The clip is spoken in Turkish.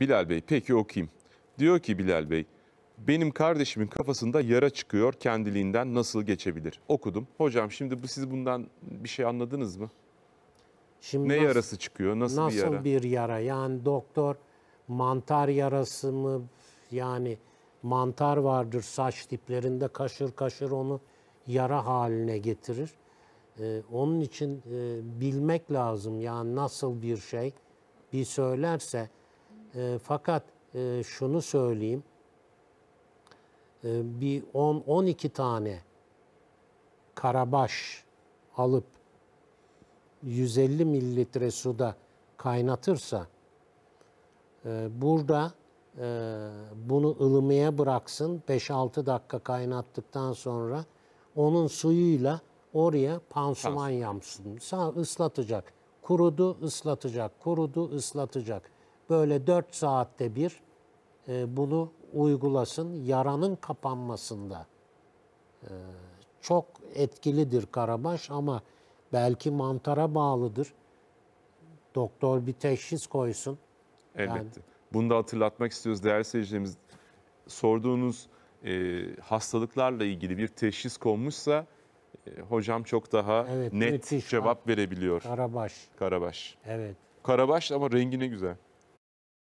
Bilal Bey peki okuyayım. Diyor ki Bilal Bey benim kardeşimin kafasında yara çıkıyor kendiliğinden nasıl geçebilir? Okudum. Hocam şimdi bu siz bundan bir şey anladınız mı? Şimdi ne nasıl, yarası çıkıyor? Nasıl, nasıl bir yara? Nasıl bir yara? Yani doktor mantar yarası mı? Yani mantar vardır saç diplerinde kaşır kaşır onu yara haline getirir. Ee, onun için e, bilmek lazım yani nasıl bir şey bir söylerse e, fakat e, şunu söyleyeyim. E, bir 10-12 tane karabaş alıp 150 mililitre suda kaynatırsa e, burada e, bunu ılımaya bıraksın 5-6 dakika kaynattıktan sonra onun suyuyla oraya pansuman yapsın. Sağ ıslatacak. Kurudu ıslatacak. Kurudu ıslatacak böyle 4 saatte bir e, bunu uygulasın. Yaranın kapanmasında e, çok etkilidir Karabaş ama belki mantara bağlıdır. Doktor bir teşhis koysun. Elbette. Yani, Bunu da hatırlatmak istiyoruz değerli seyircilerimiz. Sorduğunuz e, hastalıklarla ilgili bir teşhis konmuşsa e, hocam çok daha evet, net müthiş. cevap ah, verebiliyor. Karabaş. Karabaş. Evet. Karabaş ama rengi ne güzel.